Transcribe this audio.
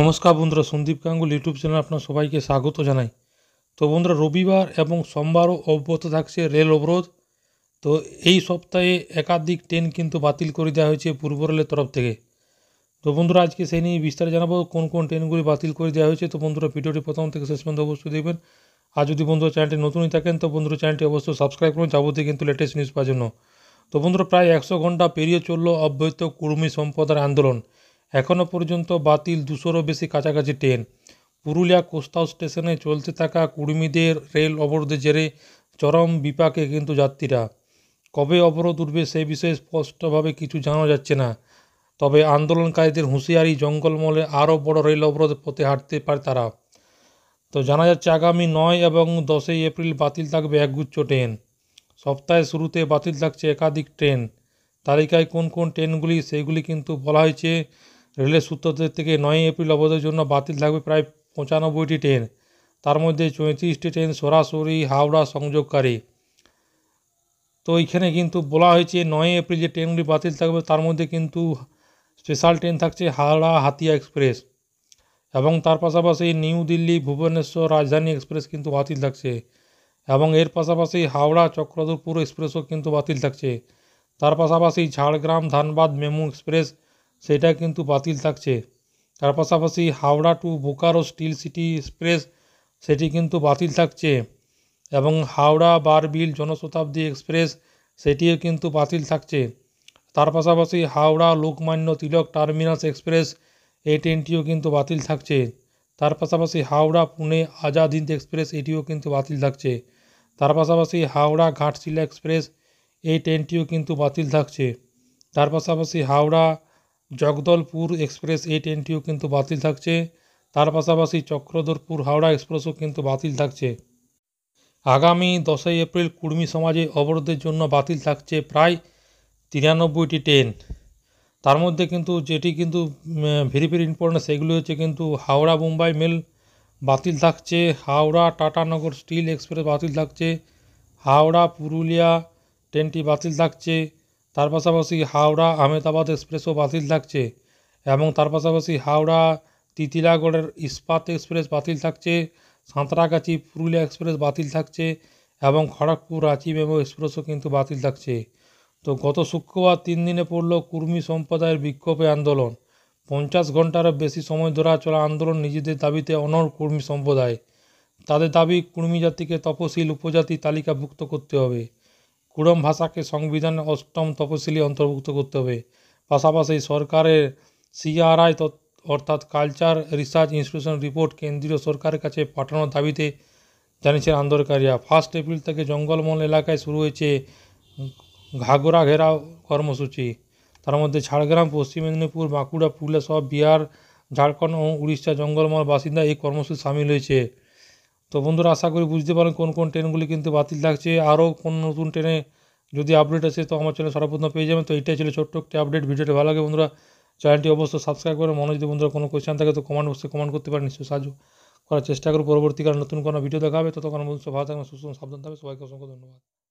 নমস্কার বন্ধুরা Sandeep গাঙ্গুল YouTube channel আপনার সবাইকে স্বাগত জানাই তো বন্ধুরা রবিবার এবং সোমবারও অব্যাহত থাকছে রেল অবরোধ তো এই সপ্তাহে একাধিক ট্রেন কিন্তু বাতিল করে দেওয়া হয়েছে পূর্ব রেলের তরফ থেকে তো বন্ধুরা আজকে সেই নিয়ে বিস্তারে জানাবো কোন কোন ট্রেনগুলি বাতিল করে দেওয়া হয়েছে তো বন্ধুরা ভিডিওটি প্রথম থেকে শেষ পর্যন্ত অবশ্যই দেখবেন আর যদি বন্ধুরা চ্যানেলটি নতুনই থাকেন তো বন্ধুরা চ্যানেলটি অবশ্যই সাবস্ক্রাইব করুন যাবতীয় কিন্তু লেটেস্ট নিউজ পাওয়ার জন্য তো বন্ধুরা প্রায় একশো ঘন্টা পেরিয়ে চলল অব্যহত কুর্মী সম্প্রদায়ের আন্দোলন এখনও পর্যন্ত বাতিল দুশোরও বেশি কাছাকাছি ট্রেন পুরুলিয়া কোস্তাও স্টেশনে চলতে থাকা কুর্মীদের রেল অবরোধের জেরে চরম বিপাকে কিন্তু যাত্রীরা কবে অবরোধ উঠবে সে বিষয়ে স্পষ্টভাবে কিছু জানা যাচ্ছে না তবে আন্দোলনকারীদের হুঁশিয়ারি জঙ্গলমলে আরও বড় রেল অবরোধ পথে হাঁটতে পারে তারা তো জানা যাচ্ছে আগামী নয় এবং দশই এপ্রিল বাতিল থাকবে একগুচ্ছ ট্রেন সপ্তাহের শুরুতে বাতিল থাকছে একাধিক ট্রেন তালিকায় কোন কোন ট্রেনগুলি সেইগুলি কিন্তু বলা হয়েছে রেলের সূত্রদের থেকে নয় এপ্রিল অবধের জন্য বাতিল থাকবে প্রায় পঁচানব্বইটি ট্রেন তার মধ্যে চৌত্রিশটি ট্রেন সরাসরি হাওড়া সংযোগকারী তো এইখানে কিন্তু বলা হয়েছে নয় এপ্রিল যে ট্রেনগুলি বাতিল থাকবে তার মধ্যে কিন্তু স্পেশাল ট্রেন থাকছে হাওড়া হাতিয়া এক্সপ্রেস এবং তার পাশাপাশি নিউ দিল্লি ভুবনেশ্বর রাজধানী এক্সপ্রেস কিন্তু বাতিল থাকছে এবং এর পাশাপাশি হাওড়া চক্রধরপুর এক্সপ্রেসও কিন্তু বাতিল থাকছে তার পাশাপাশি ঝাড়গ্রাম ধানবাদ মেমু এক্সপ্রেস সেটা কিন্তু বাতিল থাকছে তার পাশাপাশি Howrah to Bokaro steel city express সেটি কিন্তু বাতিল থাকছে এবং হাওড়া বারবিল জনশতাব্দী এক্সপ্রেস সেটিও কিন্তু বাতিল থাকছে তার পাশাপাশি হাওড়া লোকমান্য তিলক টার্মিনাস এক্সপ্রেস এই ট্রেনটিও কিন্তু বাতিল থাকছে তার পাশাপাশি হাওড়া পুনে আজাদ হিন্দ এক্সপ্রেস এটিও কিন্তু বাতিল থাকছে তার পাশাপাশি হাওড়া ঘাটশিলা এক্সপ্রেস এই ট্রেনটিও কিন্তু বাতিল থাকছে তার পাশাপাশি হাওড়া জগদলপুর এক্সপ্রেস এই ট্রেনটিও কিন্তু বাতিল থাকছে তার পাশাপাশি চক্রধরপুর হাওড়া এক্সপ্রেসও কিন্তু বাতিল থাকছে আগামী দশই এপ্রিল কুর্মী সমাজে অবরোধের জন্য বাতিল থাকছে প্রায় তিরানব্বইটি ট্রেন তার মধ্যে কিন্তু যেটি কিন্তু ভেরি ভেরি ইম্পর্টেন্ট সেগুলি হচ্ছে কিন্তু হাওড়া মুম্বাই মেল বাতিল থাকছে হাওড়া টাটানগর স্টিল এক্সপ্রেস বাতিল থাকছে হাওড়া পুরুলিয়া ট্রেনটি বাতিল থাকছে তার পাশাপাশি হাওড়া আহমেদাবাদ এক্সপ্রেসও বাতিল থাকছে এবং তার পাশাপাশি হাওড়া তিতিলাগড়ের ইস্পাত এক্সপ্রেস বাতিল থাকছে সাঁতরাগাছি পুরুলিয়া এক্সপ্রেস বাতিল থাকছে এবং খড়গপুর রাঁচি মেমো এক্সপ্রেসও কিন্তু বাতিল থাকছে তো গত শুক্রবার তিন দিনে পড়ল কুর্মী সম্প্রদায়ের বিক্ষোভে আন্দোলন পঞ্চাশ ঘন্টারও বেশি সময় ধরে চলা আন্দোলন নিজেদের দাবিতে অনর কুর্মী সম্প্রদায় তাদের দাবি কুর্মী জাতিকে তপশিল উপজাতি তালিকাভুক্ত করতে হবে কুড়ম ভাষাকে সংবিধানে অষ্টম তপশিলি অন্তর্ভুক্ত করতে হবে পাশাপাশি সরকারের সিআরআই অর্থাৎ কালচার রিসার্চ ইনস্টিটিউশন রিপোর্ট কেন্দ্রীয় সরকারের কাছে পাঠানোর দাবিতে জানিয়েছেন আন্দোলনকারীরা ফার্স্ট এপ্রিল থেকে জঙ্গলমহল এলাকায় শুরু হয়েছে ঘাগরা ঘেরাও কর্মসূচি তার মধ্যে ঝাড়গ্রাম পশ্চিম মেদিনীপুর বাঁকুড়া পুরুলিয়া সহ বিহার ঝাড়খণ্ড ও উড়িষ্যা জঙ্গলমহল বাসিন্দা এই কর্মসূচি সামিল হয়েছে তো বন্ধুরা আশা করি বুঝতে পারেন কোন কোন ট্রেনগুলি কিন্তু বাতিল থাকছে আরও কোন নতুন ট্রেনে যদি আপডেট আসে তো আমার চ্যানেল সর্বপ্রথম পেয়ে যাবেন তো এটাই ছিল ছোট্ট একটি আপডেট ভিডিওটি ভালো লাগে বন্ধুরা চ্যানেলটি অবশ্যই সাবস্ক্রাইব করে মনে যদি বন্ধুরা কোনো কোয়েশ্চেন থাকে তো কমেন্ট বক্সে কমেন্ট করতে পারেন নিশ্চয়ই সাহায্য করার চেষ্টা করুন পরবর্তীকালে নতুন কোনো ভিডিও দেখাবে তো তখন বন্ধু ভালো থাকবে সুস্থ সাবধান থাকবে সবাইকে অসংখ্য ধন্যবাদ